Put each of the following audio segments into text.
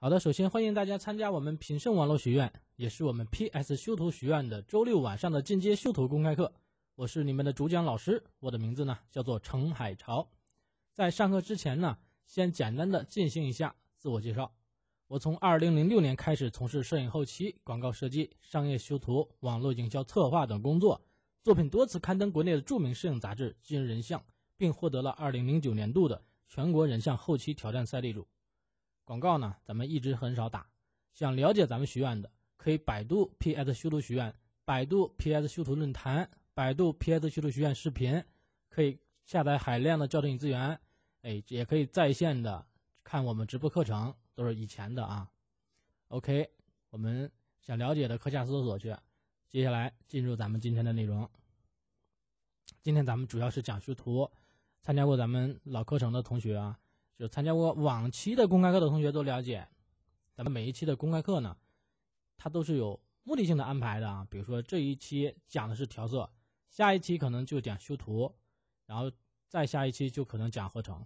好的，首先欢迎大家参加我们品胜网络学院，也是我们 PS 修图学院的周六晚上的进阶修图公开课。我是你们的主讲老师，我的名字呢叫做程海潮。在上课之前呢，先简单的进行一下自我介绍。我从2006年开始从事摄影后期、广告设计、商业修图、网络营销策划等工作，作品多次刊登国内的著名摄影杂志《今日人像》，并获得了2009年度的全国人像后期挑战赛力。主。广告呢，咱们一直很少打。想了解咱们学院的，可以百度 PS 修图学院、百度 PS 修图论坛，百度 PS 修图学院视频，可以下载海量的教程与资源。哎，也可以在线的看我们直播课程，都是以前的啊。OK，我们想了解的课下搜索去。接下来进入咱们今天的内容。今天咱们主要是讲修图。参加过咱们老课程的同学啊。就参加过往期的公开课的同学都了解，咱们每一期的公开课呢，它都是有目的性的安排的啊。比如说这一期讲的是调色，下一期可能就讲修图，然后再下一期就可能讲合成。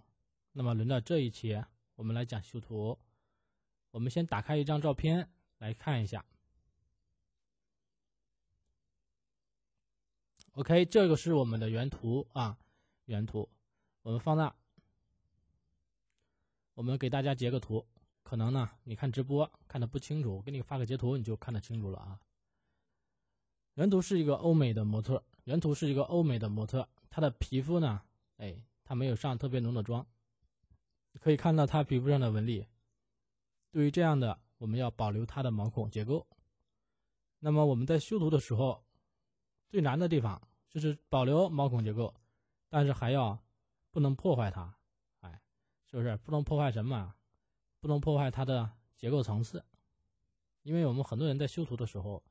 那么轮到这一期，我们来讲修图。我们先打开一张照片来看一下。OK，这个是我们的原图啊，原图，我们放大。我们给大家截个图，可能呢你看直播看的不清楚，我给你发个截图你就看得清楚了啊。原图是一个欧美的模特，原图是一个欧美的模特，她的皮肤呢，哎，她没有上特别浓的妆，可以看到她皮肤上的纹理。对于这样的，我们要保留她的毛孔结构。那么我们在修图的时候，最难的地方就是保留毛孔结构，但是还要不能破坏它。就是不能破坏什么，不能破坏它的结构层次，因为我们很多人在修图的时候，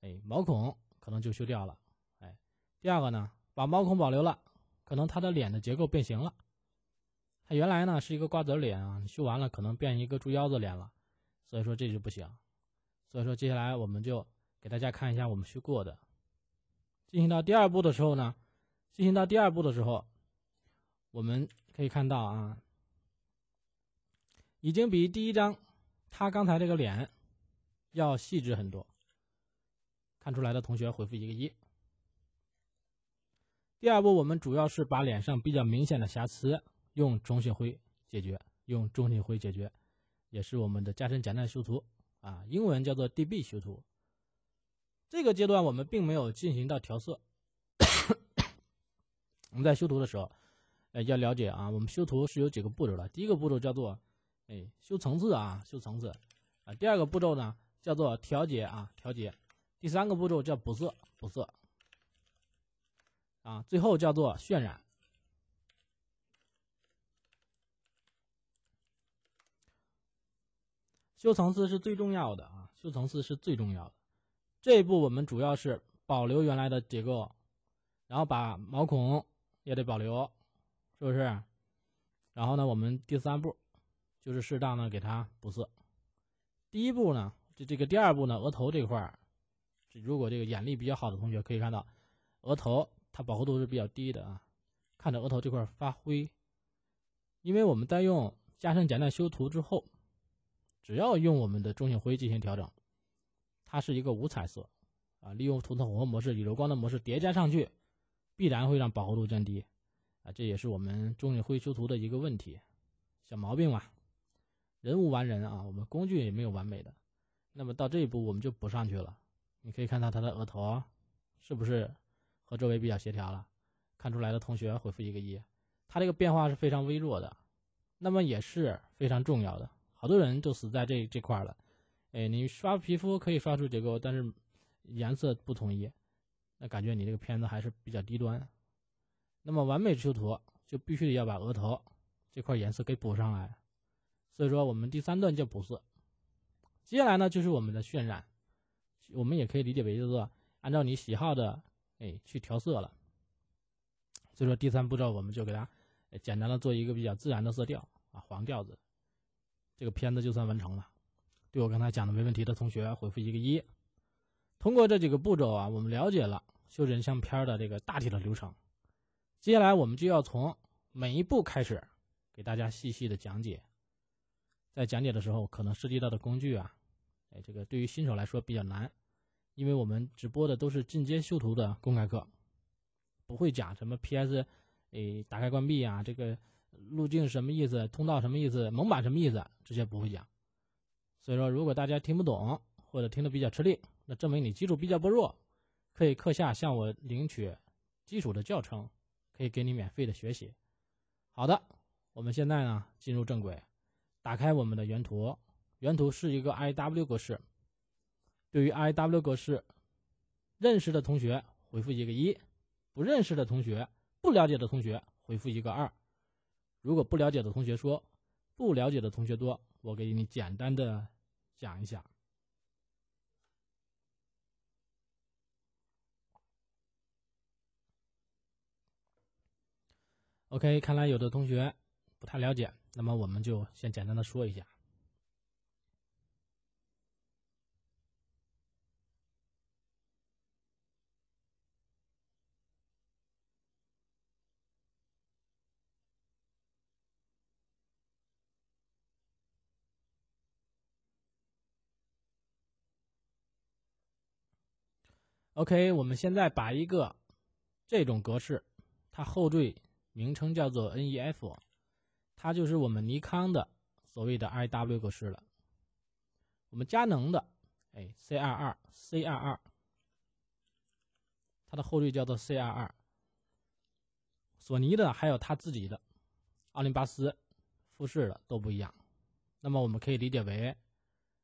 哎，毛孔可能就修掉了。哎，第二个呢，把毛孔保留了，可能它的脸的结构变形了，它原来呢是一个瓜子脸啊，修完了可能变一个猪腰子脸了，所以说这就不行。所以说接下来我们就给大家看一下我们修过的，进行到第二步的时候呢，进行到第二步的时候，我们可以看到啊。已经比第一张他刚才这个脸要细致很多。看出来的同学回复一个一。第二步，我们主要是把脸上比较明显的瑕疵用中性灰解决，用中性灰解决，也是我们的加深减淡修图啊，英文叫做 DB 修图。这个阶段我们并没有进行到调色。我们在修图的时候，呃，要了解啊，我们修图是有几个步骤的，第一个步骤叫做。哎，修层次啊，修层次，啊，第二个步骤呢叫做调节啊，调节，第三个步骤叫补色补色，啊，最后叫做渲染。修层次是最重要的啊，修层次是最重要的。这一步我们主要是保留原来的结构，然后把毛孔也得保留，是不是？然后呢，我们第三步。就是适当的给它补色。第一步呢，这这个第二步呢，额头这块儿，如果这个眼力比较好的同学可以看到，额头它饱和度是比较低的啊，看着额头这块儿发灰。因为我们在用加深减淡修图之后，只要用我们的中性灰进行调整，它是一个无彩色，啊，利用图层混合模式与柔光的模式叠加上去，必然会让饱和度降低，啊，这也是我们中性灰修图的一个问题，小毛病嘛。人无完人啊，我们工具也没有完美的。那么到这一步，我们就补上去了。你可以看到他的额头，是不是和周围比较协调了？看出来的同学回复一个一。他这个变化是非常微弱的，那么也是非常重要的。好多人就死在这这块了。哎，你刷皮肤可以刷出结构，但是颜色不统一，那感觉你这个片子还是比较低端。那么完美修图就必须得要把额头这块颜色给补上来。所以说，我们第三段叫补色。接下来呢，就是我们的渲染，我们也可以理解为叫做按照你喜好的哎去调色了。所以说，第三步骤我们就给它简单的做一个比较自然的色调啊，黄调子，这个片子就算完成了。对我刚才讲的没问题的同学，回复一个一。通过这几个步骤啊，我们了解了修人像片的这个大体的流程。接下来我们就要从每一步开始给大家细细的讲解。在讲解的时候，可能涉及到的工具啊，哎，这个对于新手来说比较难，因为我们直播的都是进阶修图的公开课，不会讲什么 PS，哎，打开关闭啊，这个路径什么意思？通道什么意思？蒙版什么意思？这些不会讲。所以说，如果大家听不懂或者听得比较吃力，那证明你基础比较薄弱，可以课下向我领取基础的教程，可以给你免费的学习。好的，我们现在呢进入正轨。打开我们的原图，原图是一个 I W 格式。对于 I W 格式认识的同学，回复一个一；不认识的同学、不了解的同学，回复一个二。如果不了解的同学说不了解的同学多，我给你简单的讲一下。OK，看来有的同学。不太了解，那么我们就先简单的说一下。OK，我们现在把一个这种格式，它后缀名称叫做 NEF。它就是我们尼康的所谓的 IW 格式了，我们佳能的，哎，CR2，CR2，它的后缀叫做 CR2，索尼的还有它自己的，奥林巴斯、富士的都不一样。那么我们可以理解为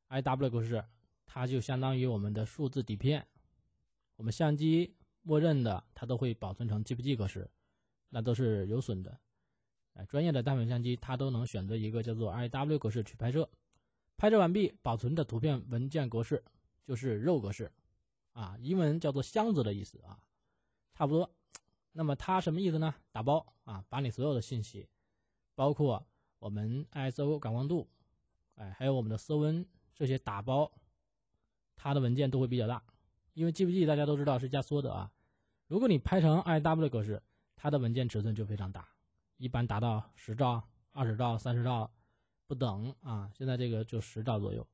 ，IW 格式，它就相当于我们的数字底片，我们相机默认的它都会保存成 JPG 格式，那都是有损的。哎，专业的单反相机它都能选择一个叫做 i w 格式去拍摄，拍摄完毕保存的图片文件格式就是 RAW 格式，啊，英文叫做箱子的意思啊，差不多。那么它什么意思呢？打包啊，把你所有的信息，包括我们 ISO 感光度，哎，还有我们的色温这些打包，它的文件都会比较大，因为 g p g 大家都知道是压缩的啊，如果你拍成 i w 格式，它的文件尺寸就非常大。一般达到十兆、二十兆、三十兆不等啊。现在这个就十兆左右。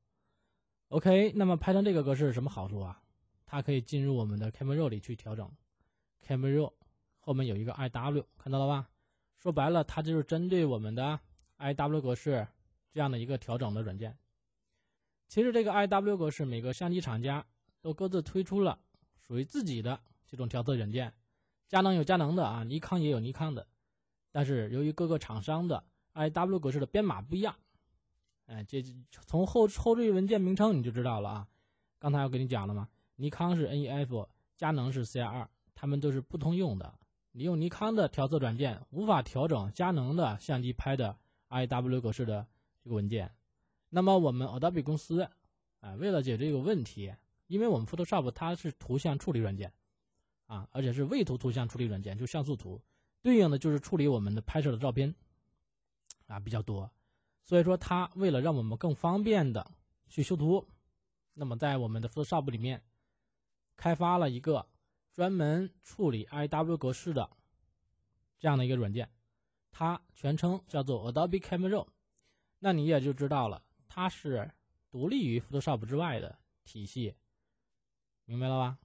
OK，那么拍成这个格式什么好处啊？它可以进入我们的 Camera Raw 里去调整。Camera Raw 后面有一个 I W，看到了吧？说白了，它就是针对我们的 I W 格式这样的一个调整的软件。其实这个 I W 格式，每个相机厂家都各自推出了属于自己的这种调色软件。佳能有佳能的啊，尼康也有尼康的。但是由于各个厂商的 I W 格式的编码不一样，哎，这从后后缀文件名称你就知道了啊。刚才我跟你讲了吗？尼康是 N E F，佳能是 C R 2它们都是不通用的。你用尼康的调色软件无法调整佳能的相机拍的 I W 格式的这个文件。那么我们 Adobe 公司，啊，为了解决这个问题，因为我们 Photoshop 它是图像处理软件，啊，而且是位图图像处理软件，就像素图。对应的就是处理我们的拍摄的照片，啊比较多，所以说它为了让我们更方便的去修图，那么在我们的 Photoshop 里面开发了一个专门处理 I W 格式的这样的一个软件，它全称叫做 Adobe Camera。那你也就知道了，它是独立于 Photoshop 之外的体系，明白了吧？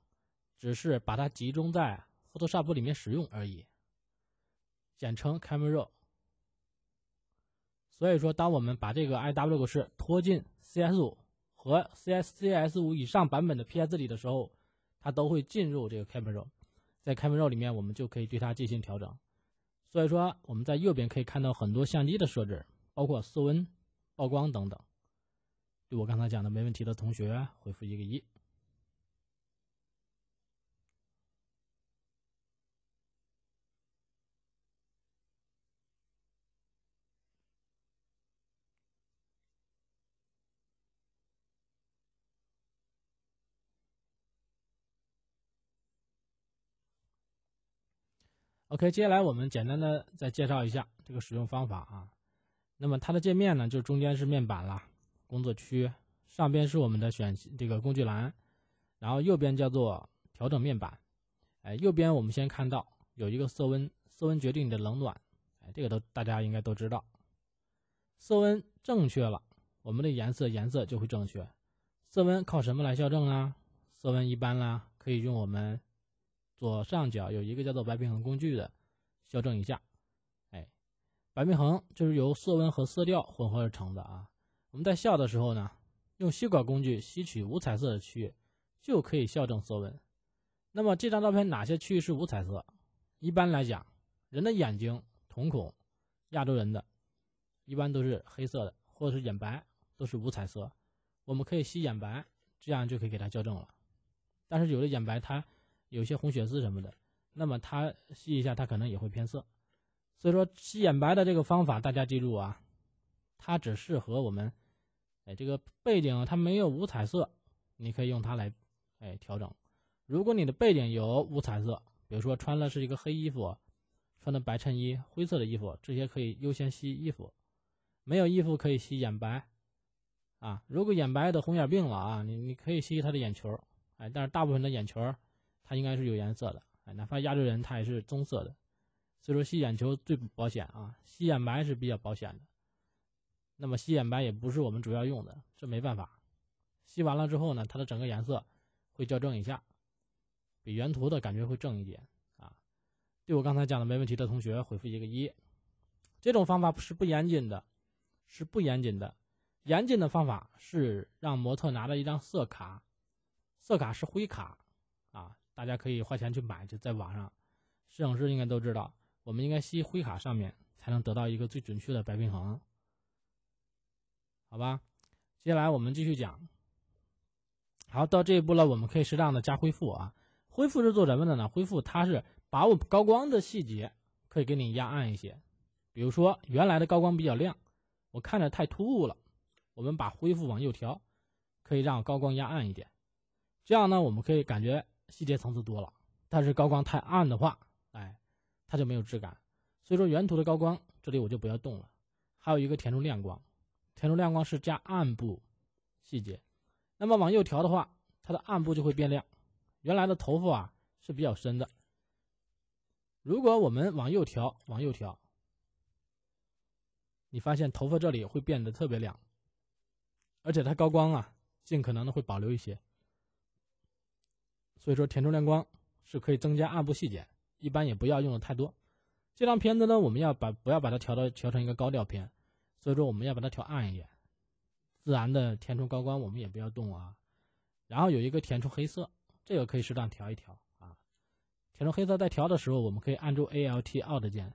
只是把它集中在 Photoshop 里面使用而已。简称 Camera 所以说，当我们把这个 I W 格式拖进 C S 五和 C S C S 五以上版本的 P S 里的时候，它都会进入这个 Camera 在 Camera 里面，我们就可以对它进行调整。所以说，我们在右边可以看到很多相机的设置，包括色温、曝光等等。对我刚才讲的没问题的同学，回复一个一。OK，接下来我们简单的再介绍一下这个使用方法啊。那么它的界面呢，就中间是面板啦，工作区上边是我们的选这个工具栏，然后右边叫做调整面板。哎，右边我们先看到有一个色温，色温决定你的冷暖。哎，这个都大家应该都知道。色温正确了，我们的颜色颜色就会正确。色温靠什么来校正啊？色温一般啦，可以用我们。左上角有一个叫做白平衡工具的，校正一下。哎，白平衡就是由色温和色调混合而成的啊。我们在校的时候呢，用吸管工具吸取无彩色的区域，就可以校正色温。那么这张照片哪些区域是无彩色？一般来讲，人的眼睛瞳孔，亚洲人的一般都是黑色的，或者是眼白都是无彩色。我们可以吸眼白，这样就可以给它校正了。但是有的眼白它。有些红血丝什么的，那么它吸一下，它可能也会偏色。所以说吸眼白的这个方法，大家记住啊，它只适合我们，哎，这个背景它没有五彩色，你可以用它来，哎，调整。如果你的背景有五彩色，比如说穿的是一个黑衣服，穿的白衬衣、灰色的衣服，这些可以优先吸衣服。没有衣服可以吸眼白，啊，如果眼白得红眼病了啊，你你可以吸吸它的眼球，哎，但是大部分的眼球。它应该是有颜色的，哎，哪怕亚洲人，它也是棕色的。所以说，吸眼球最不保险啊，吸眼白是比较保险的。那么，吸眼白也不是我们主要用的，这没办法。吸完了之后呢，它的整个颜色会校正一下，比原图的感觉会正一点啊。对我刚才讲的没问题的同学，回复一个一。这种方法是不严谨的，是不严谨的。严谨的方法是让模特拿着一张色卡，色卡是灰卡啊。大家可以花钱去买，就在网上，摄影师应该都知道，我们应该吸灰卡上面才能得到一个最准确的白平衡，好吧？接下来我们继续讲。好，到这一步了，我们可以适当的加恢复啊。恢复是做什么的呢？恢复它是把我高光的细节可以给你压暗一些，比如说原来的高光比较亮，我看着太突兀了，我们把恢复往右调，可以让高光压暗一点，这样呢，我们可以感觉。细节层次多了，但是高光太暗的话，哎，它就没有质感。所以说原图的高光这里我就不要动了。还有一个填充亮光，填充亮光是加暗部细节。那么往右调的话，它的暗部就会变亮。原来的头发啊是比较深的，如果我们往右调，往右调，你发现头发这里会变得特别亮，而且它高光啊尽可能的会保留一些。所以说，填充亮光是可以增加暗部细节，一般也不要用的太多。这张片子呢，我们要把不要把它调到调成一个高调片，所以说我们要把它调暗一点。自然的填充高光我们也不要动啊。然后有一个填充黑色，这个可以适当调一调啊。填充黑色在调的时候，我们可以按住 Alt a l t 键，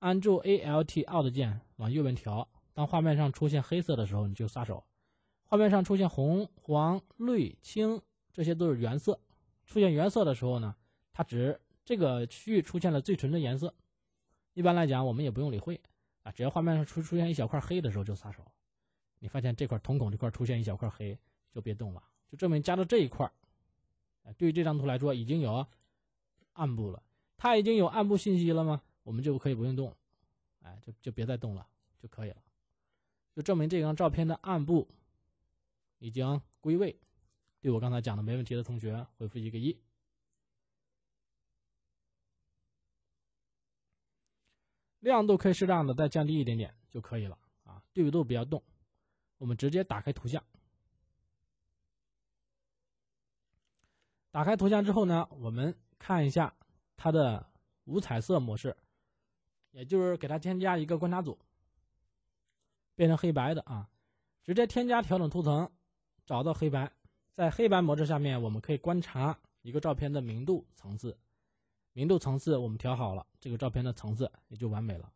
按住 Alt a l t 键往右边调。当画面上出现黑色的时候，你就撒手。画面上出现红、黄、绿、青，这些都是原色。出现原色的时候呢，它只这个区域出现了最纯的颜色。一般来讲，我们也不用理会啊，只要画面上出出现一小块黑的时候就撒手。你发现这块瞳孔这块出现一小块黑，就别动了，就证明加到这一块儿。哎，对于这张图来说已经有暗部了，它已经有暗部信息了吗？我们就可以不用动，哎，就就别再动了就可以了，就证明这张照片的暗部已经归位。对我刚才讲的没问题的同学，回复一个一。亮度可以适当的再降低一点点就可以了啊，对比度不要动。我们直接打开图像，打开图像之后呢，我们看一下它的无彩色模式，也就是给它添加一个观察组，变成黑白的啊，直接添加调整图层，找到黑白。在黑白模式下面，我们可以观察一个照片的明度层次。明度层次我们调好了，这个照片的层次也就完美了。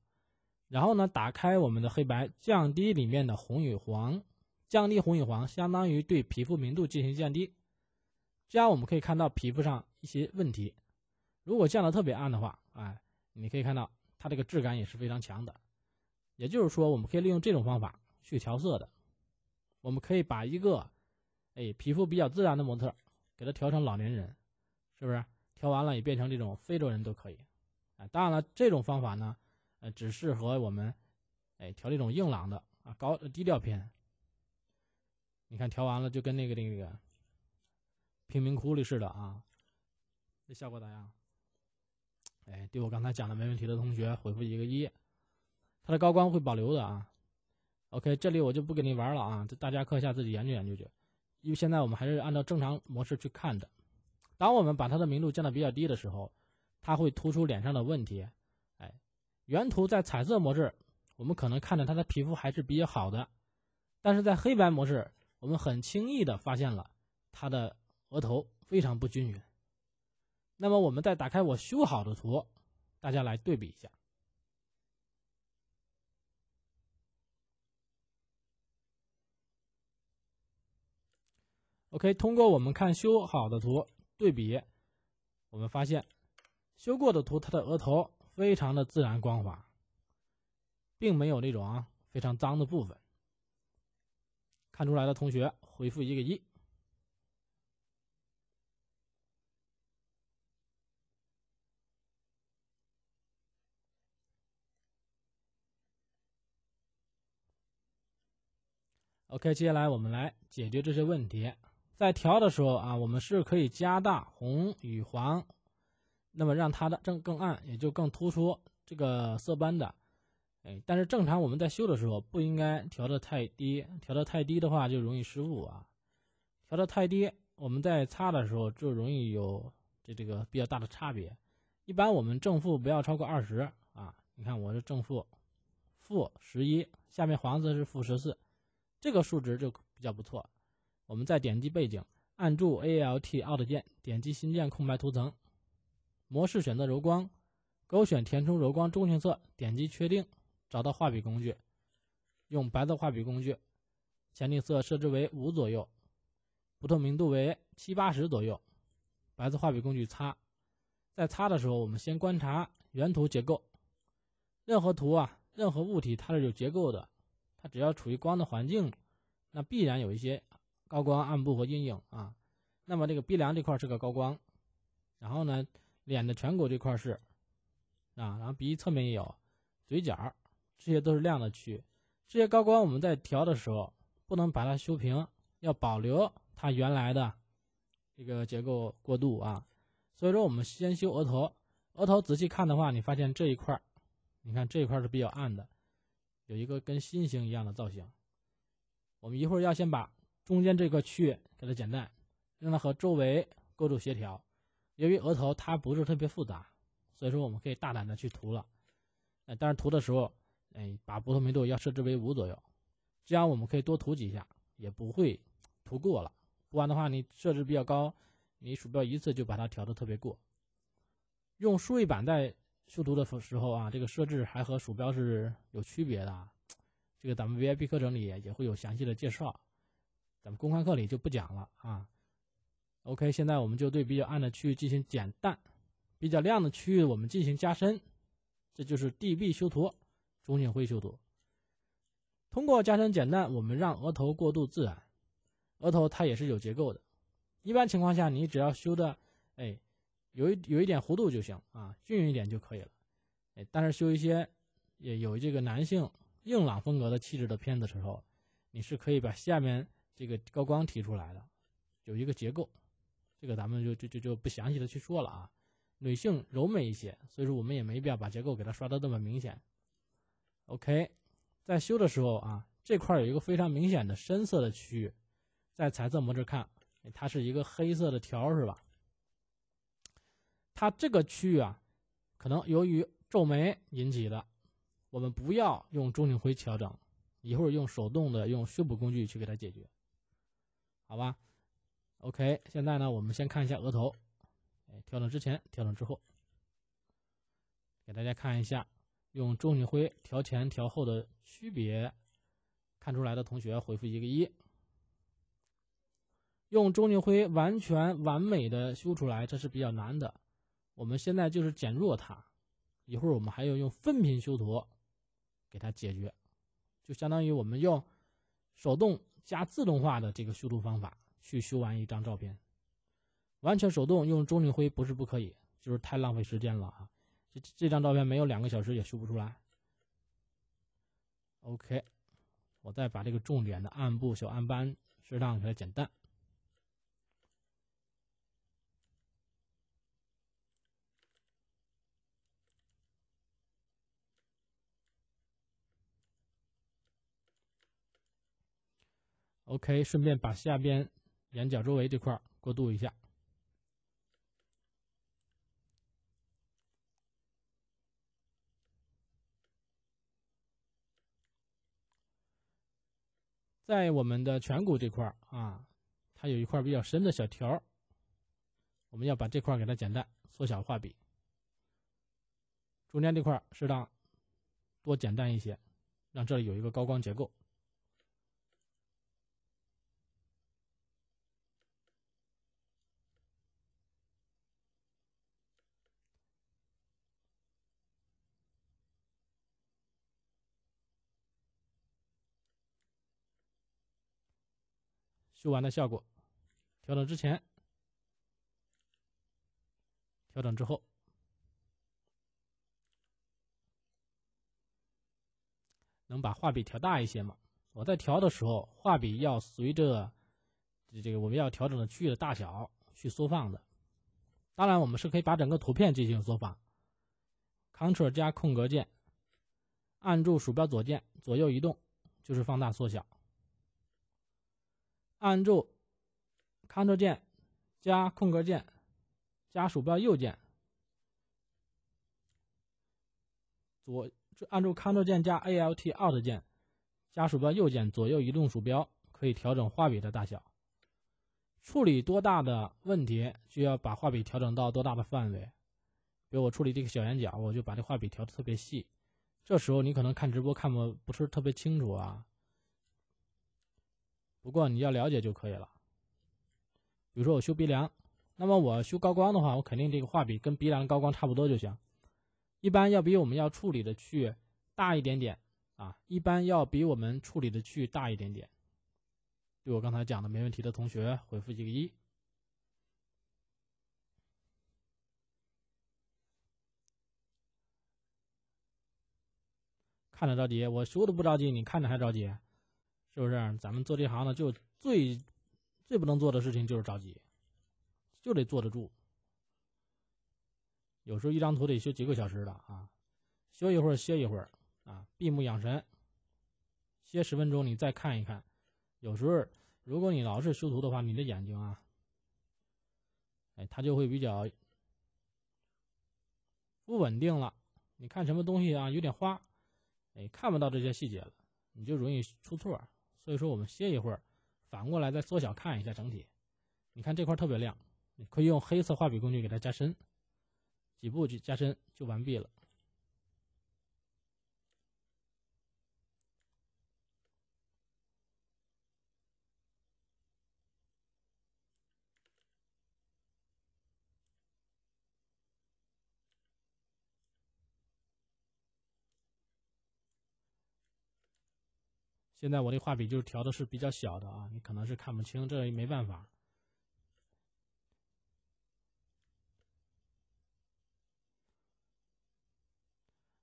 然后呢，打开我们的黑白，降低里面的红与黄，降低红与黄，相当于对皮肤明度进行降低。这样我们可以看到皮肤上一些问题。如果降得特别暗的话，哎，你可以看到它这个质感也是非常强的。也就是说，我们可以利用这种方法去调色的。我们可以把一个。哎，皮肤比较自然的模特，给它调成老年人，是不是？调完了也变成这种非洲人都可以。哎，当然了，这种方法呢，呃，只适合我们，哎，调这种硬朗的啊，高低调片。你看调完了就跟那个那个贫民窟里似的啊，这效果咋样？哎，对我刚才讲的没问题的同学回复一个一。它的高光会保留的啊。OK，这里我就不给你玩了啊，这大家课下自己研究研究去。因为现在我们还是按照正常模式去看的。当我们把它的明度降到比较低的时候，它会突出脸上的问题。哎，原图在彩色模式，我们可能看着他的皮肤还是比较好的，但是在黑白模式，我们很轻易的发现了他的额头非常不均匀。那么我们再打开我修好的图，大家来对比一下。OK，通过我们看修好的图对比，我们发现修过的图它的额头非常的自然光滑，并没有那种非常脏的部分。看出来的同学回复一个一。OK，接下来我们来解决这些问题。在调的时候啊，我们是可以加大红与黄，那么让它的正更暗，也就更突出这个色斑的。哎，但是正常我们在修的时候不应该调的太低，调的太低的话就容易失误啊。调的太低，我们在擦的时候就容易有这这个比较大的差别。一般我们正负不要超过二十啊。你看我是正负负十一，下面黄色是负十四，这个数值就比较不错。我们再点击背景，按住 Alt/Alt 键点击新建空白图层，模式选择柔光，勾选填充柔光中性色，点击确定。找到画笔工具，用白色画笔工具，前景色设置为五左右，不透明度为七八十左右。白色画笔工具擦，在擦的时候，我们先观察原图结构。任何图啊，任何物体它是有结构的，它只要处于光的环境，那必然有一些。高光、暗部和阴影啊，那么这个鼻梁这块是个高光，然后呢，脸的颧骨这块是啊，然后鼻翼侧面也有，嘴角儿这些都是亮的区，这些高光我们在调的时候不能把它修平，要保留它原来的这个结构过渡啊。所以说我们先修额头，额头仔细看的话，你发现这一块，你看这一块是比较暗的，有一个跟心形一样的造型，我们一会儿要先把。中间这块区域给它剪断，让它和周围勾住协调。由于额头它不是特别复杂，所以说我们可以大胆的去涂了。哎，但是涂的时候，哎，把不透明度要设置为五左右，这样我们可以多涂几下，也不会涂过了。不然的话，你设置比较高，你鼠标一次就把它调的特别过。用数位板在修图的时候啊，这个设置还和鼠标是有区别的。这个咱们 VIP 课程里也会有详细的介绍。咱们公开课里就不讲了啊。OK，现在我们就对比较暗的区域进行减淡，比较亮的区域我们进行加深，这就是 DB 修图，中性灰修图。通过加深减淡，我们让额头过渡自然。额头它也是有结构的，一般情况下你只要修的，哎，有一有一点弧度就行啊，均匀一点就可以了。哎，但是修一些也有这个男性硬朗风格的气质的片子时候，你是可以把下面。这个高光提出来的有一个结构，这个咱们就就就就不详细的去说了啊。女性柔美一些，所以说我们也没必要把结构给它刷的那么明显。OK，在修的时候啊，这块有一个非常明显的深色的区域，在彩色模式看，它是一个黑色的条是吧？它这个区域啊，可能由于皱眉引起的，我们不要用中性灰调整，一会儿用手动的用修补工具去给它解决。好吧，OK，现在呢，我们先看一下额头，哎，调整之前，调整之后，给大家看一下用中力灰调前调后的区别。看出来的同学回复一个一。用中力灰完全完美的修出来，这是比较难的。我们现在就是减弱它，一会儿我们还要用分频修图给它解决，就相当于我们用手动。加自动化的这个修图方法去修完一张照片，完全手动用中性灰不是不可以，就是太浪费时间了啊！这这张照片没有两个小时也修不出来。OK，我再把这个重点的暗部小暗斑适当给它减淡。OK，顺便把下边眼角周围这块儿过渡一下。在我们的颧骨这块儿啊，它有一块比较深的小条儿，我们要把这块儿给它简单缩小画笔，中间这块适当多简单一些，让这里有一个高光结构。修完的效果，调整之前，调整之后，能把画笔调大一些吗？我在调的时候，画笔要随着这个我们要调整的区域的大小去缩放的。当然，我们是可以把整个图片进行缩放，Ctrl 加空格键，按住鼠标左键左右移动就是放大缩小。按住 Ctrl 键加空格键加鼠标右键，左按住 Ctrl 键加 Alt a l t 键加鼠标右键，左右移动鼠标可以调整画笔的大小。处理多大的问题，就要把画笔调整到多大的范围。比如我处理这个小圆角，我就把这画笔调的特别细。这时候你可能看直播看不不是特别清楚啊。不过你要了解就可以了。比如说我修鼻梁，那么我修高光的话，我肯定这个画笔跟鼻梁高光差不多就行。一般要比我们要处理的去大一点点啊，一般要比我们处理的去大一点点。对我刚才讲的没问题的同学，回复一个一。看着着急，我说的不着急，你看着还着急。是不是？咱们做这行的就最最不能做的事情就是着急，就得坐得住。有时候一张图得修几个小时的啊，修一会儿歇一会儿啊，闭目养神，歇十分钟你再看一看。有时候如果你老是修图的话，你的眼睛啊，哎，它就会比较不稳定了。你看什么东西啊，有点花，哎，看不到这些细节了，你就容易出错。所以说，我们歇一会儿，反过来再缩小看一下整体。你看这块特别亮，可以用黑色画笔工具给它加深，几步就加深就完毕了。现在我这画笔就是调的是比较小的啊，你可能是看不清，这也没办法。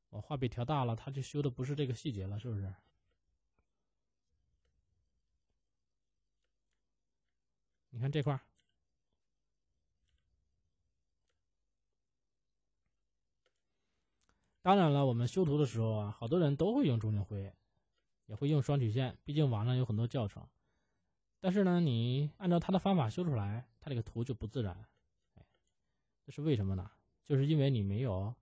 我画笔调大了，它就修的不是这个细节了，是不是？你看这块儿。当然了，我们修图的时候啊，好多人都会用中性灰。也会用双曲线，毕竟网上有很多教程。但是呢，你按照他的方法修出来，他这个图就不自然。这是为什么呢？就是因为你没有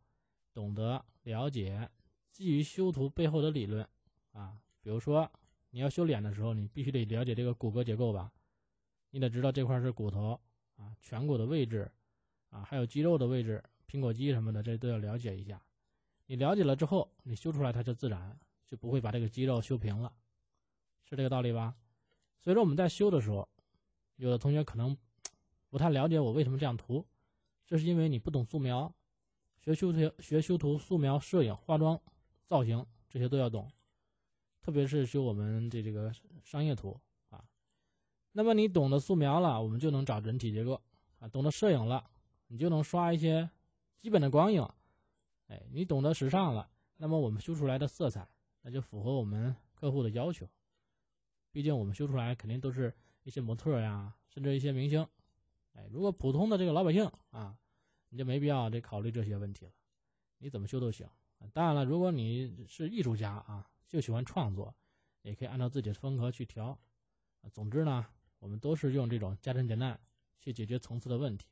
懂得了解基于修图背后的理论啊。比如说，你要修脸的时候，你必须得了解这个骨骼结构吧？你得知道这块是骨头啊，颧骨的位置啊，还有肌肉的位置，苹果肌什么的，这都要了解一下。你了解了之后，你修出来它就自然。就不会把这个肌肉修平了，是这个道理吧？所以说我们在修的时候，有的同学可能不太了解我为什么这样涂，这是因为你不懂素描，学修图学修图素描、摄影、化妆、造型这些都要懂，特别是修我们的这个商业图啊。那么你懂得素描了，我们就能找人体结构啊；懂得摄影了，你就能刷一些基本的光影。哎，你懂得时尚了，那么我们修出来的色彩。那就符合我们客户的要求，毕竟我们修出来肯定都是一些模特呀，甚至一些明星。哎，如果普通的这个老百姓啊，你就没必要得考虑这些问题了，你怎么修都行。当然了，如果你是艺术家啊，就喜欢创作，也可以按照自己的风格去调。总之呢，我们都是用这种加深减淡去解决层次的问题，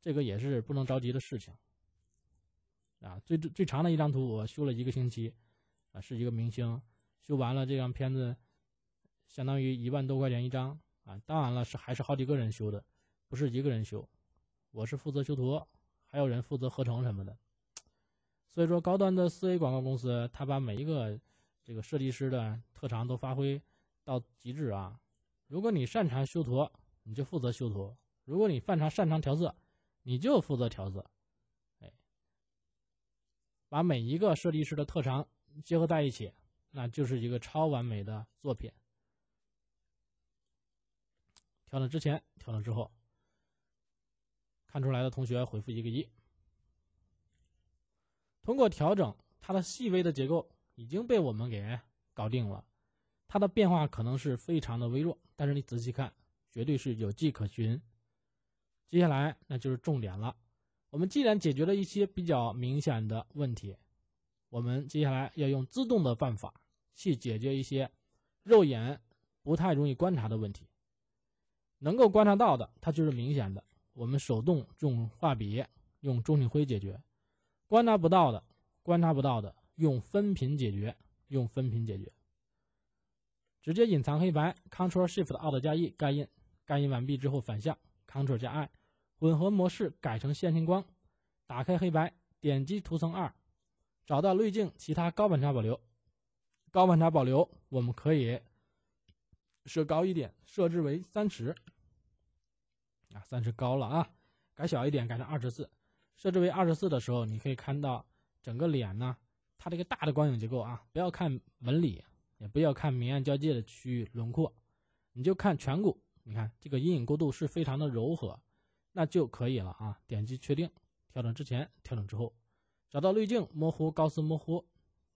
这个也是不能着急的事情。啊，最最长的一张图我修了一个星期，啊，是一个明星，修完了这张片子，相当于一万多块钱一张啊。当然了，是还是好几个人修的，不是一个人修，我是负责修图，还有人负责合成什么的。所以说，高端的四 A 广告公司，他把每一个这个设计师的特长都发挥到极致啊。如果你擅长修图，你就负责修图；如果你擅长擅长调色，你就负责调色。把每一个设计师的特长结合在一起，那就是一个超完美的作品。调整之前，调整之后，看出来的同学回复一个一。通过调整，它的细微的结构已经被我们给搞定了，它的变化可能是非常的微弱，但是你仔细看，绝对是有迹可循。接下来，那就是重点了。我们既然解决了一些比较明显的问题，我们接下来要用自动的办法去解决一些肉眼不太容易观察的问题。能够观察到的，它就是明显的，我们手动用画笔用中性灰解决；观察不到的，观察不到的用分屏解决，用分屏解决。直接隐藏黑白，Ctrl+Shift Alt 加 E 盖印，盖印完毕之后反向，Ctrl 加 I。混合模式改成线性光，打开黑白，点击图层二，找到滤镜其他高反差保留，高反差保留我们可以设高一点，设置为三十啊，三十高了啊，改小一点，改成二十四，设置为二十四的时候，你可以看到整个脸呢，它这个大的光影结构啊，不要看纹理，也不要看明暗交界的区域轮廓，你就看颧骨，你看这个阴影过渡是非常的柔和。那就可以了啊！点击确定，调整之前，调整之后，找到滤镜，模糊，高斯模糊，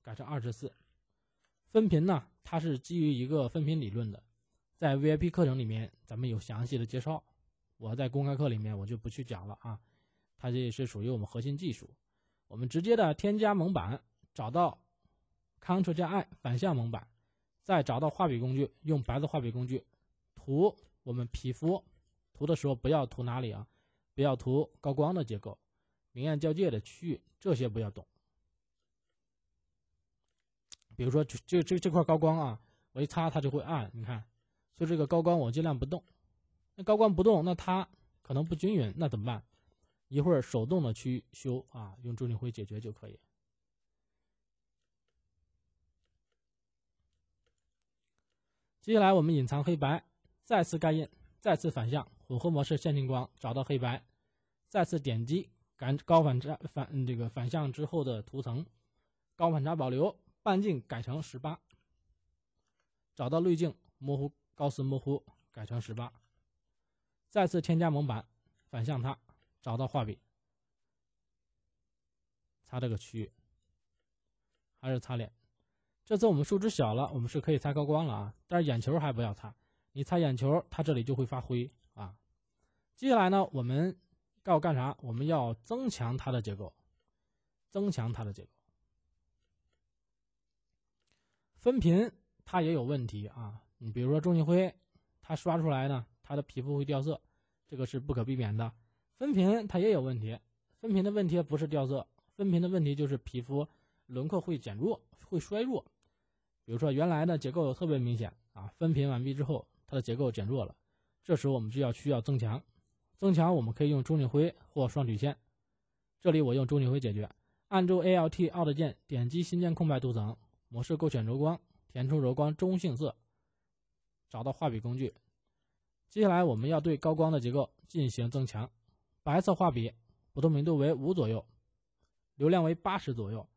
改成二十四。分频呢，它是基于一个分频理论的，在 VIP 课程里面咱们有详细的介绍，我在公开课里面我就不去讲了啊。它这也是属于我们核心技术。我们直接的添加蒙版，找到 c t r l 加 I 反向蒙版，再找到画笔工具，用白色画笔工具涂我们皮肤。涂的时候不要涂哪里啊，不要涂高光的结构、明暗交界的区域，这些不要动。比如说这这这块高光啊，我一擦它就会暗，你看，所以这个高光我尽量不动。那高光不动，那它可能不均匀，那怎么办？一会儿手动的去修啊，用中力灰解决就可以。接下来我们隐藏黑白，再次盖印。再次反向，混合模式线性光，找到黑白，再次点击，感高反差反这个反向之后的图层，高反差保留，半径改成十八，找到滤镜模糊高斯模糊改成十八，再次添加蒙版，反向它，找到画笔，擦这个区域，还是擦脸，这次我们数值小了，我们是可以擦高光了啊，但是眼球还不要擦。你擦眼球，它这里就会发灰啊。接下来呢，我们要干啥？我们要增强它的结构，增强它的结构。分频它也有问题啊。你比如说中性灰，它刷出来呢，它的皮肤会掉色，这个是不可避免的。分频它也有问题，分频的问题不是掉色，分频的问题就是皮肤轮廓会减弱，会衰弱。比如说原来的结构特别明显啊，分频完毕之后。它的结构减弱了，这时我们就要需要增强，增强我们可以用中性灰或双曲线，这里我用中性灰解决。按住 Alt Alt 键点击新建空白图层，模式勾选柔光，填充柔光中性色。找到画笔工具，接下来我们要对高光的结构进行增强，白色画笔，不透明度为五左右，流量为八十左右，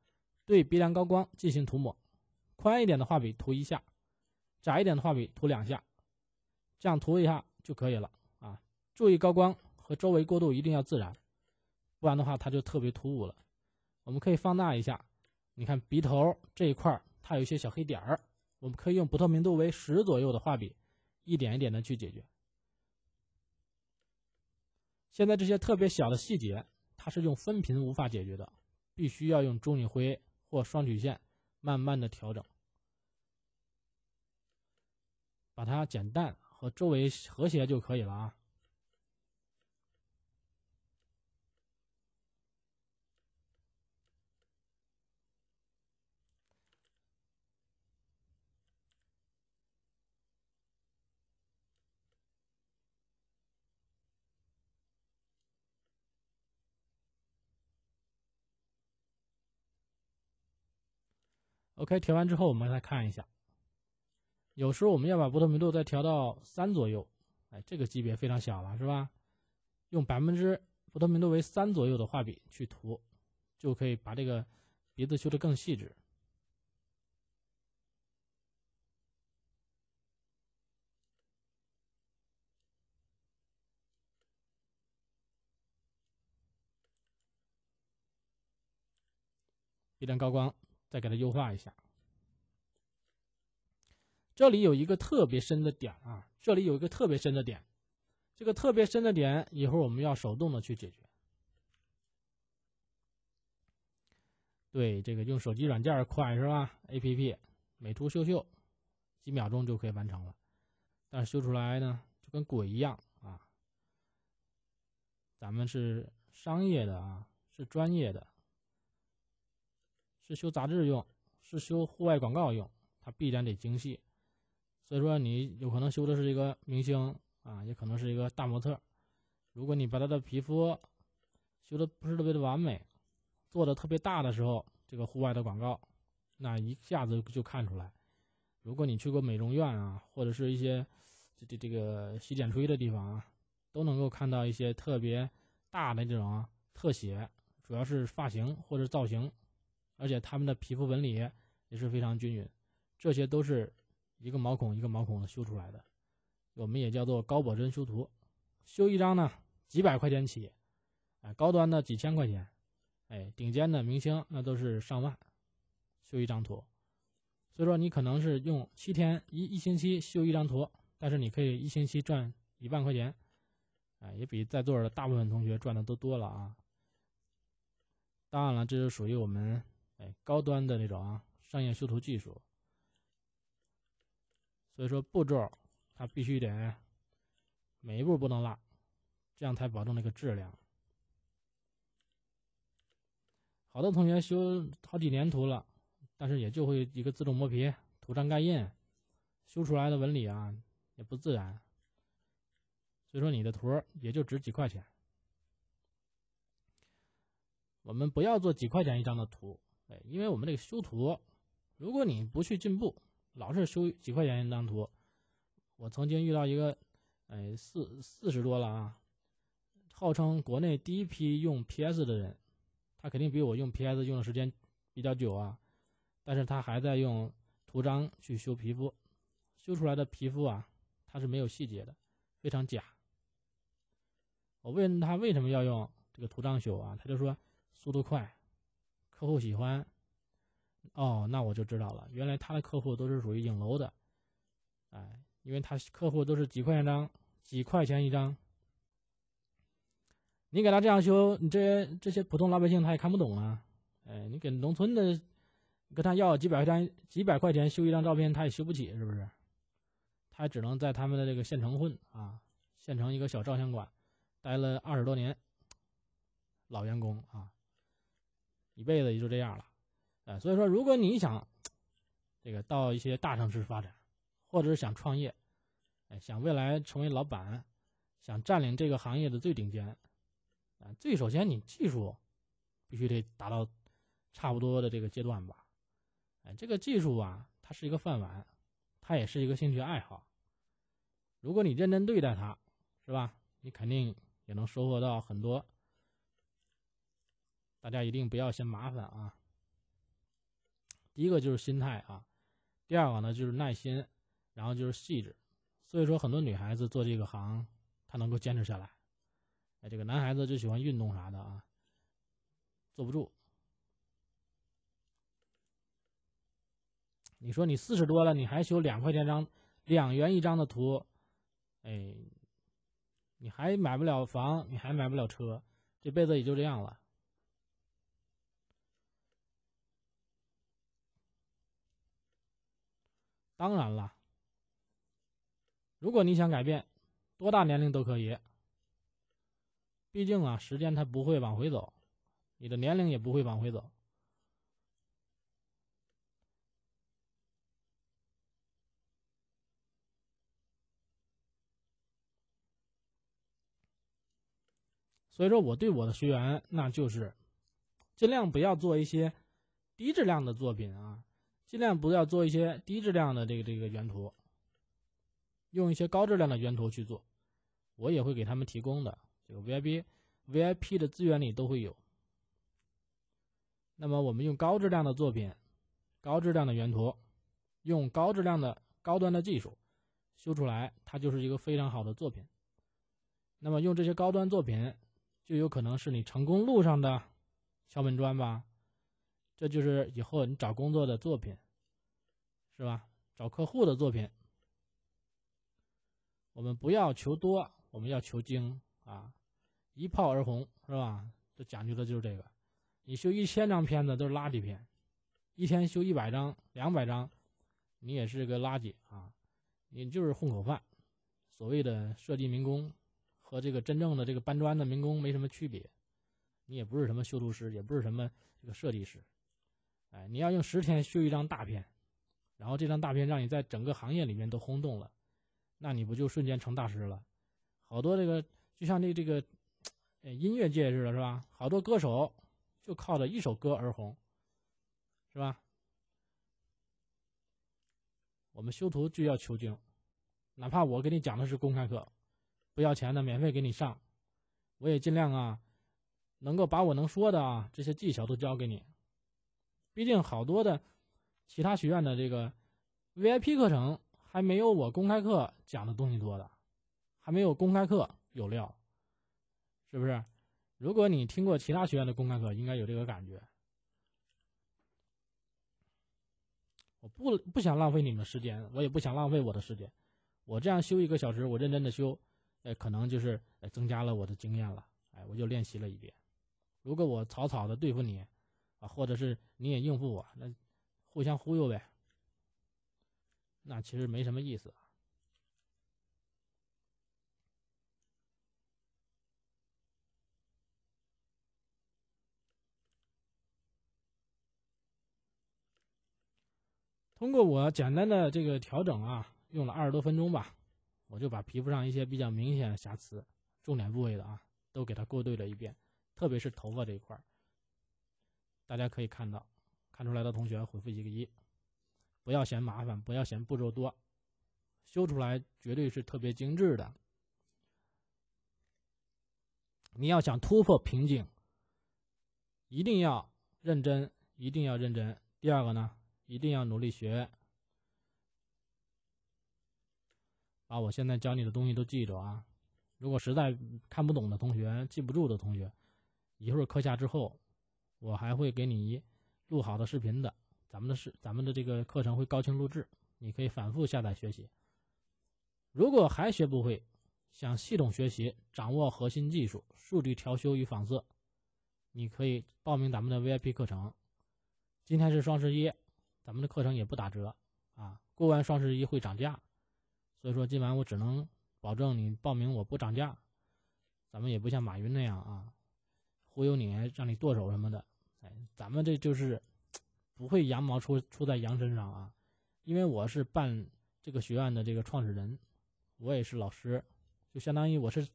对鼻梁高光进行涂抹，宽一点的画笔涂一下，窄一点的画笔涂两下。这样涂一下就可以了啊！注意高光和周围过渡一定要自然，不然的话它就特别突兀了。我们可以放大一下，你看鼻头这一块，它有一些小黑点儿，我们可以用不透明度为十左右的画笔，一点一点的去解决。现在这些特别小的细节，它是用分屏无法解决的，必须要用中影灰或双曲线，慢慢的调整，把它减淡。和周围和谐就可以了啊。OK，填完之后，我们来看一下。有时候我们要把不透明度再调到三左右，哎，这个级别非常小了，是吧？用百分之不透明度为三左右的画笔去涂，就可以把这个鼻子修的更细致。一点高光，再给它优化一下。这里有一个特别深的点啊！这里有一个特别深的点，这个特别深的点以后我们要手动的去解决。对，这个用手机软件快是吧？APP 美图秀秀，几秒钟就可以完成了，但是修出来呢就跟鬼一样啊！咱们是商业的啊，是专业的，是修杂志用，是修户外广告用，它必然得精细。所以说，你有可能修的是一个明星啊，也可能是一个大模特。如果你把她的皮肤修的不是特别的完美，做的特别大的时候，这个户外的广告，那一下子就看出来。如果你去过美容院啊，或者是一些这这这个洗剪吹的地方啊，都能够看到一些特别大的这种特写，主要是发型或者造型，而且他们的皮肤纹理也是非常均匀，这些都是。一个毛孔一个毛孔的修出来的，我们也叫做高保真修图，修一张呢几百块钱起，哎，高端的几千块钱，哎，顶尖的明星那都是上万，修一张图，所以说你可能是用七天一一星期修一张图，但是你可以一星期赚一万块钱，哎，也比在座的大部分同学赚的都多了啊。当然了，这是属于我们哎高端的那种啊，商业修图技术。所以说步骤，它必须得每一步不能落，这样才保证那个质量。好多同学修好几年图了，但是也就会一个自动磨皮、涂上盖印，修出来的纹理啊也不自然。所以说你的图也就值几块钱。我们不要做几块钱一张的图，哎，因为我们这个修图，如果你不去进步。老是修几块钱一张图，我曾经遇到一个，哎，四四十多了啊，号称国内第一批用 PS 的人，他肯定比我用 PS 用的时间比较久啊，但是他还在用图章去修皮肤，修出来的皮肤啊，它是没有细节的，非常假。我问他为什么要用这个图章修啊，他就说速度快，客户喜欢。哦，那我就知道了。原来他的客户都是属于影楼的，哎，因为他客户都是几块钱一张，几块钱一张。你给他这样修，你这些这些普通老百姓他也看不懂啊，哎，你给农村的，跟他要几百块钱几百块钱修一张照片，他也修不起，是不是？他只能在他们的这个县城混啊，县城一个小照相馆，待了二十多年，老员工啊，一辈子也就这样了。哎，所以说，如果你想这个到一些大城市发展，或者是想创业，哎，想未来成为老板，想占领这个行业的最顶尖，啊，最首先你技术必须得达到差不多的这个阶段吧。哎，这个技术啊，它是一个饭碗，它也是一个兴趣爱好。如果你认真对待它，是吧？你肯定也能收获到很多。大家一定不要嫌麻烦啊！一个就是心态啊，第二个呢就是耐心，然后就是细致。所以说，很多女孩子做这个行，她能够坚持下来。哎，这个男孩子就喜欢运动啥的啊，坐不住。你说你四十多了，你还修两块钱张、两元一张的图，哎，你还买不了房，你还买不了车，这辈子也就这样了。当然了，如果你想改变，多大年龄都可以。毕竟啊，时间它不会往回走，你的年龄也不会往回走。所以说，我对我的学员，那就是尽量不要做一些低质量的作品啊。尽量不要做一些低质量的这个这个原图，用一些高质量的原图去做，我也会给他们提供的这个 VIP，VIP 的资源里都会有。那么我们用高质量的作品，高质量的原图，用高质量的高端的技术修出来，它就是一个非常好的作品。那么用这些高端作品，就有可能是你成功路上的敲门砖吧。这就是以后你找工作的作品，是吧？找客户的作品，我们不要求多，我们要求精啊！一炮而红，是吧？这讲究的就是这个。你修一千张片子都是垃圾片，一天修一百张、两百张，你也是个垃圾啊！你就是混口饭，所谓的设计民工和这个真正的这个搬砖的民工没什么区别，你也不是什么修图师，也不是什么这个设计师。哎，你要用十天修一张大片，然后这张大片让你在整个行业里面都轰动了，那你不就瞬间成大师了？好多这个就像那这个，哎，音乐界似的，是吧？好多歌手就靠着一首歌而红，是吧？我们修图就要求精，哪怕我给你讲的是公开课，不要钱的，免费给你上，我也尽量啊，能够把我能说的啊这些技巧都教给你。毕竟好多的其他学院的这个 VIP 课程还没有我公开课讲的东西多的，还没有公开课有料，是不是？如果你听过其他学院的公开课，应该有这个感觉。我不不想浪费你们时间，我也不想浪费我的时间。我这样修一个小时，我认真的修，哎，可能就是增加了我的经验了。哎，我就练习了一遍。如果我草草的对付你。啊，或者是你也应付我，那互相忽悠呗。那其实没什么意思。通过我简单的这个调整啊，用了二十多分钟吧，我就把皮肤上一些比较明显的瑕疵、重点部位的啊，都给它过对了一遍，特别是头发这一块儿。大家可以看到，看出来的同学回复一个一，不要嫌麻烦，不要嫌步骤多，修出来绝对是特别精致的。你要想突破瓶颈，一定要认真，一定要认真。第二个呢，一定要努力学，把我现在教你的东西都记着啊！如果实在看不懂的同学，记不住的同学，一会儿课下之后。我还会给你录好的视频的，咱们的视，咱们的这个课程会高清录制，你可以反复下载学习。如果还学不会，想系统学习、掌握核心技术、数据调修与仿色，你可以报名咱们的 VIP 课程。今天是双十一，咱们的课程也不打折啊，过完双十一会涨价，所以说今晚我只能保证你报名我不涨价，咱们也不像马云那样啊。忽悠你，让你剁手什么的，哎，咱们这就是不会羊毛出出在羊身上啊，因为我是办这个学院的这个创始人，我也是老师，就相当于我是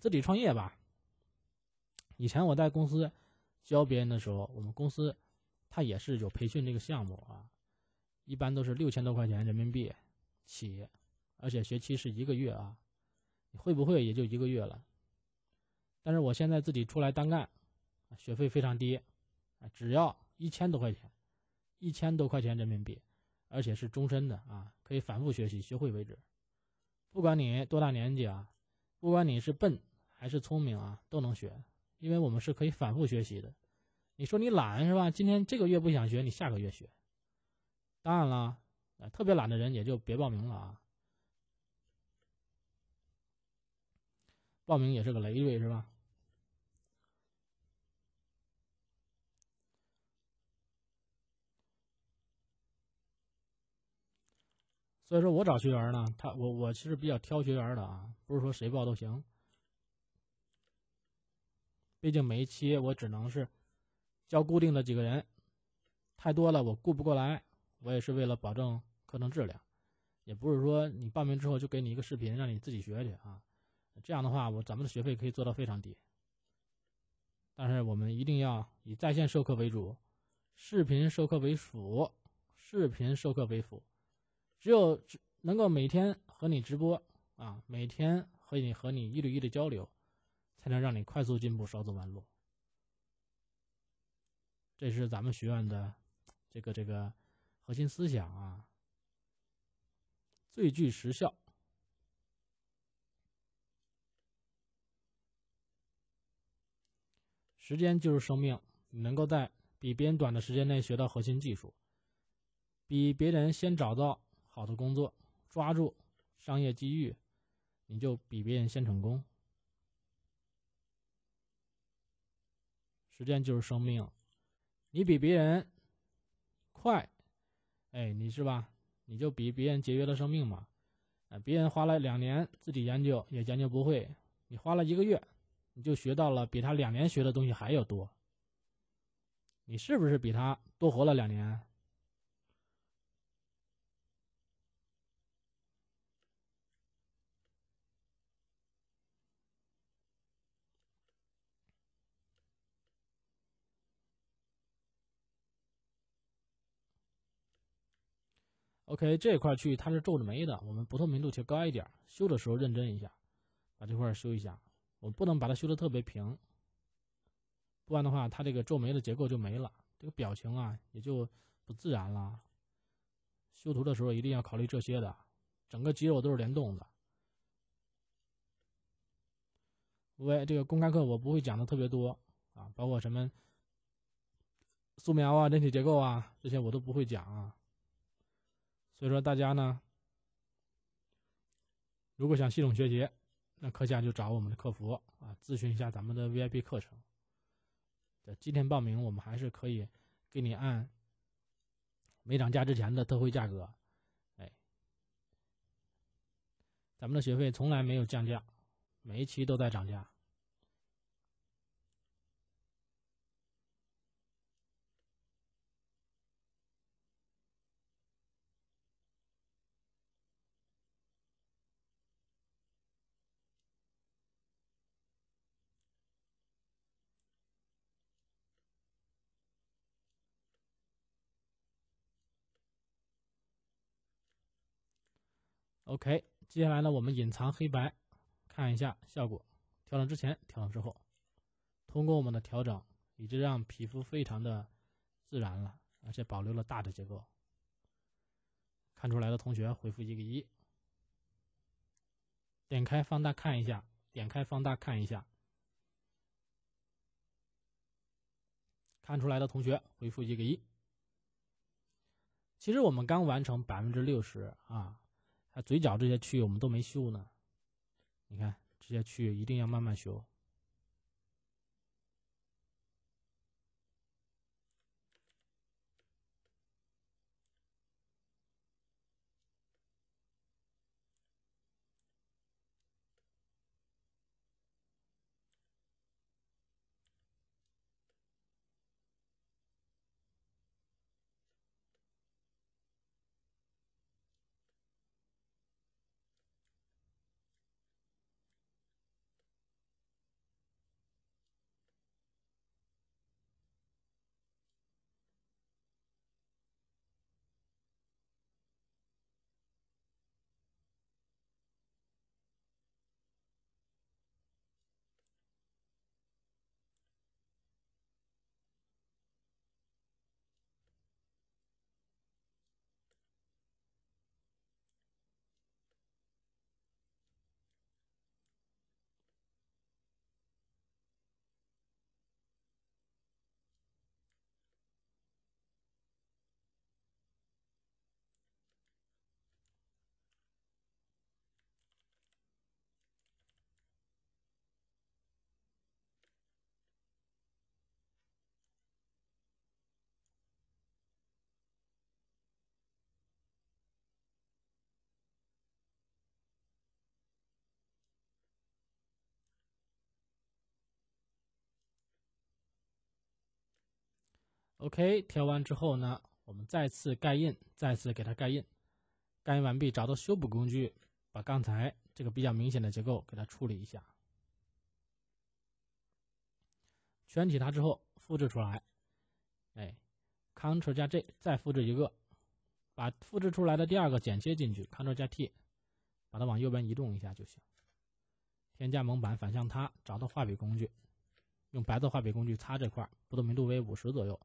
自己创业吧。以前我在公司教别人的时候，我们公司它也是有培训这个项目啊，一般都是六千多块钱人民币起，而且学期是一个月啊，你会不会也就一个月了。但是我现在自己出来单干。学费非常低，啊，只要一千多块钱，一千多块钱人民币，而且是终身的啊，可以反复学习，学会为止。不管你多大年纪啊，不管你是笨还是聪明啊，都能学，因为我们是可以反复学习的。你说你懒是吧？今天这个月不想学，你下个月学。当然了，啊，特别懒的人也就别报名了啊。报名也是个累赘是吧？所以说，我找学员呢，他我我其实比较挑学员的啊，不是说谁报都行。毕竟每一期我只能是教固定的几个人，太多了我顾不过来。我也是为了保证课程质量，也不是说你报名之后就给你一个视频让你自己学去啊。这样的话，我咱们的学费可以做到非常低。但是我们一定要以在线授课为主，视频授课为辅，视频授课为辅。只有能够每天和你直播，啊，每天和你和你一对一的交流，才能让你快速进步，少走弯路。这是咱们学院的这个这个核心思想啊，最具实效。时间就是生命，你能够在比别人短的时间内学到核心技术，比别人先找到。好的工作，抓住商业机遇，你就比别人先成功。时间就是生命，你比别人快，哎，你是吧？你就比别人节约了生命嘛。啊，别人花了两年自己研究也研究不会，你花了一个月，你就学到了比他两年学的东西还要多。你是不是比他多活了两年？OK，这一块域它是皱着眉的，我们不透明度提高一点，修的时候认真一下，把这块修一下。我不能把它修的特别平，不然的话，它这个皱眉的结构就没了，这个表情啊也就不自然了。修图的时候一定要考虑这些的，整个肌肉都是联动的。喂，这个公开课我不会讲的特别多啊，包括什么素描啊、人体结构啊这些我都不会讲啊。所以说，大家呢，如果想系统学习，那课下就找我们的客服啊，咨询一下咱们的 VIP 课程。这今天报名，我们还是可以给你按没涨价之前的特惠价格，哎，咱们的学费从来没有降价，每一期都在涨价。OK，接下来呢，我们隐藏黑白，看一下效果。调整之前，调整之后，通过我们的调整，已经让皮肤非常的自然了，而且保留了大的结构。看出来的同学回复一个一。点开放大看一下，点开放大看一下。看出来的同学回复一个一。其实我们刚完成百分之六十啊。他嘴角这些区域我们都没修呢，你看这些区域一定要慢慢修。OK，调完之后呢，我们再次盖印，再次给它盖印。盖印完毕，找到修补工具，把刚才这个比较明显的结构给它处理一下。圈起它之后，复制出来，哎，Ctrl 加 J 再复制一个，把复制出来的第二个剪切进去，Ctrl 加 T，把它往右边移动一下就行。添加蒙版，反向它，找到画笔工具，用白色画笔工具擦这块，不透明度为五十左右。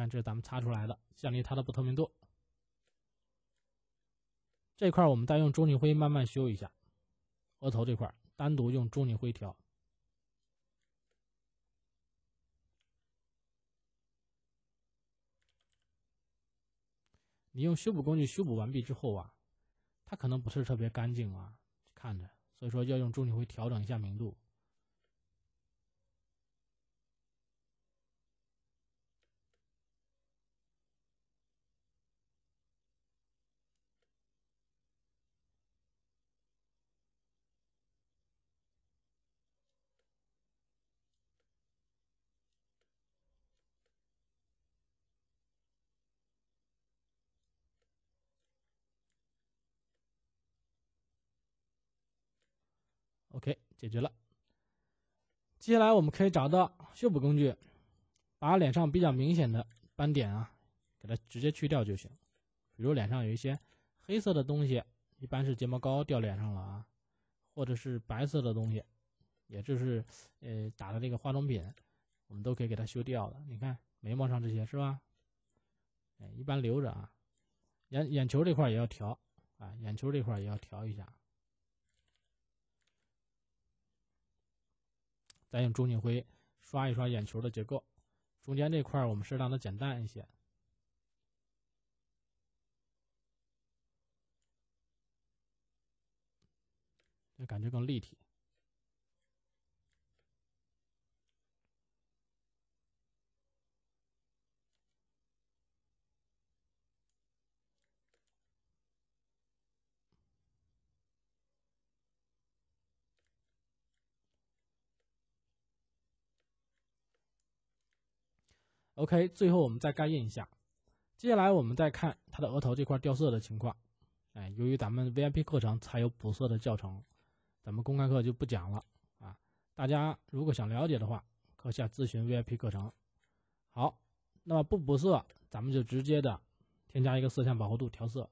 看，这是咱们擦出来的，降低它的不透明度。这块我们再用中泥灰慢慢修一下，额头这块单独用中泥灰调。你用修补工具修补完毕之后啊，它可能不是特别干净啊，看着，所以说要用中泥灰调整一下明度。解决了。接下来我们可以找到修补工具，把脸上比较明显的斑点啊，给它直接去掉就行。比如脸上有一些黑色的东西，一般是睫毛膏掉脸上了啊，或者是白色的东西，也就是呃打的那个化妆品，我们都可以给它修掉的。你看眉毛上这些是吧？哎，一般留着啊。眼眼球这块也要调啊，眼球这块也要调一下。再用中景灰刷一刷眼球的结构，中间这块我们适当的减淡一些，感觉更立体。OK，最后我们再盖印一下。接下来我们再看它的额头这块掉色的情况。哎，由于咱们 VIP 课程才有补色的教程，咱们公开课就不讲了啊。大家如果想了解的话，课下咨询 VIP 课程。好，那么不补色，咱们就直接的添加一个色相饱和度调色，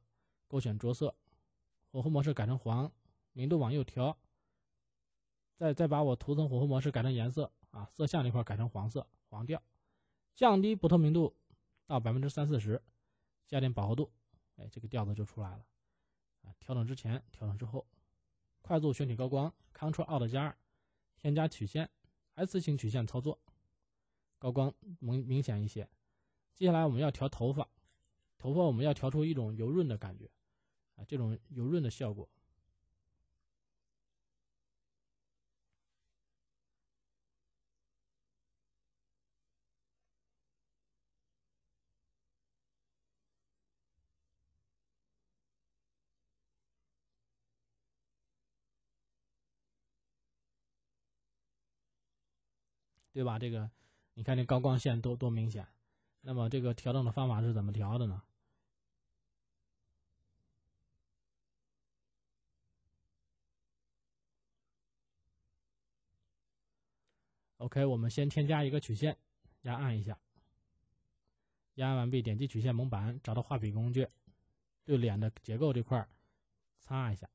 勾选着色，混合模式改成黄，明度往右调。再再把我图层混合模式改成颜色啊，色相这块改成黄色，黄调。降低不透明度到百分之三四十，加点饱和度，哎，这个调子就出来了。啊，调整之前，调整之后，快速选取高光，Ctrl Alt 加二，添加曲线，S 型曲线操作，高光明明显一些。接下来我们要调头发，头发我们要调出一种油润的感觉，啊，这种油润的效果。对吧？这个，你看这高光线多多明显。那么这个调整的方法是怎么调的呢？OK，我们先添加一个曲线，压按一下。压按完毕，点击曲线蒙版，找到画笔工具，对脸的结构这块擦一下。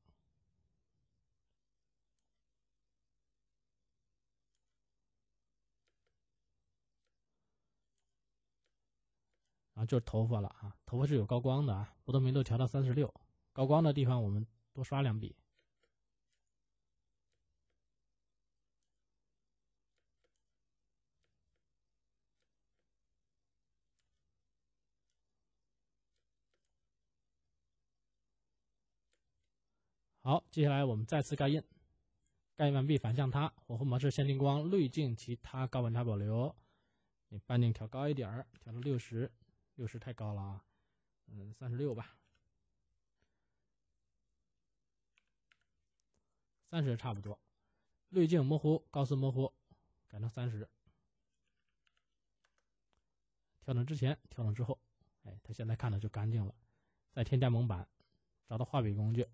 啊，就是头发了啊，头发是有高光的啊，不透明度调到三十六，高光的地方我们多刷两笔。好，接下来我们再次盖印，盖印完毕，反向它，火合模式限定光滤镜，其他高反差保留，你半径调高一点儿，调到六十。六十太高了啊，嗯，三十六吧，三十差不多。滤镜模糊，高斯模糊，改成三十。调整之前，调整之后，哎，它现在看着就干净了。再添加蒙版，找到画笔工具，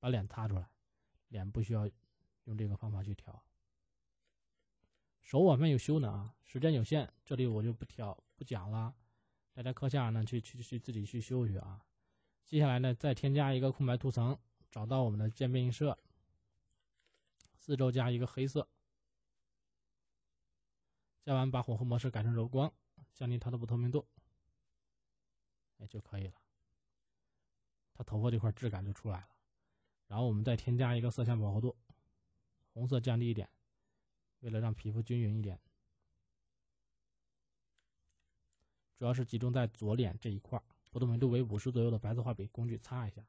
把脸擦出来。脸不需要用这个方法去调。手我们有修呢啊，时间有限，这里我就不调不讲了。大家课下呢，去去去自己去修去啊。接下来呢，再添加一个空白图层，找到我们的渐变映射，四周加一个黑色。加完，把混合模式改成柔光，降低它的不透明度，哎就可以了。它头发这块质感就出来了。然后我们再添加一个色相饱和度，红色降低一点，为了让皮肤均匀一点。主要是集中在左脸这一块儿，不透明度为五十左右的白色画笔工具擦一下，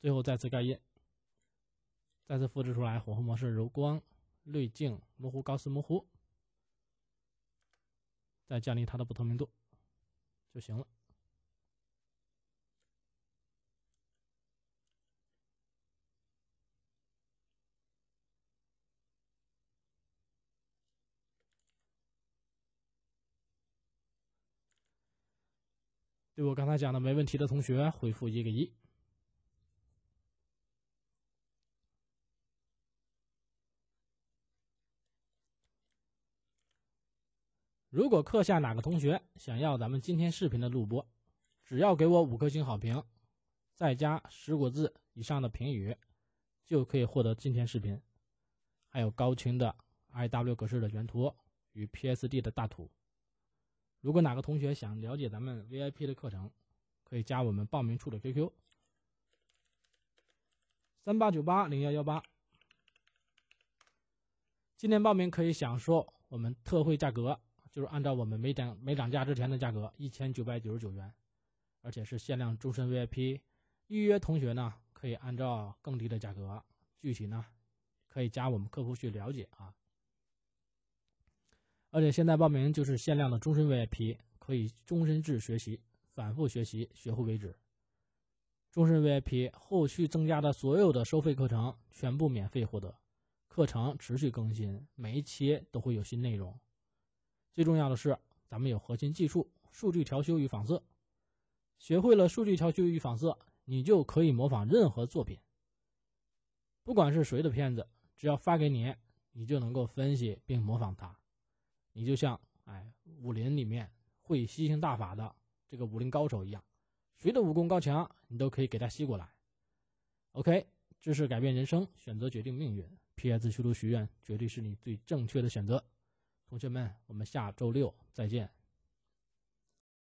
最后再次盖印，再次复制出来，混合模式柔光，滤镜模糊高斯模糊，再降低它的不透明度就行了。对我刚才讲的没问题的同学，回复一个一。如果课下哪个同学想要咱们今天视频的录播，只要给我五颗星好评，再加十五字以上的评语，就可以获得今天视频，还有高清的 iW 格式的原图与 PSD 的大图。如果哪个同学想了解咱们 VIP 的课程，可以加我们报名处的 QQ：三八九八零幺幺八。今天报名可以享受我们特惠价格，就是按照我们没涨、没涨价之前的价格，一千九百九十九元，而且是限量终身 VIP。预约同学呢，可以按照更低的价格，具体呢，可以加我们客服去了解啊。而且现在报名就是限量的终身 VIP，可以终身制学习，反复学习，学会为止。终身 VIP，后续增加的所有的收费课程全部免费获得，课程持续更新，每一期都会有新内容。最重要的是，咱们有核心技术——数据调修与仿色。学会了数据调修与仿色，你就可以模仿任何作品。不管是谁的片子，只要发给你，你就能够分析并模仿它。你就像哎，武林里面会吸星大法的这个武林高手一样，谁的武功高强，你都可以给他吸过来。OK，知识改变人生，选择决定命运。PS 修读学院绝对是你最正确的选择。同学们，我们下周六再见。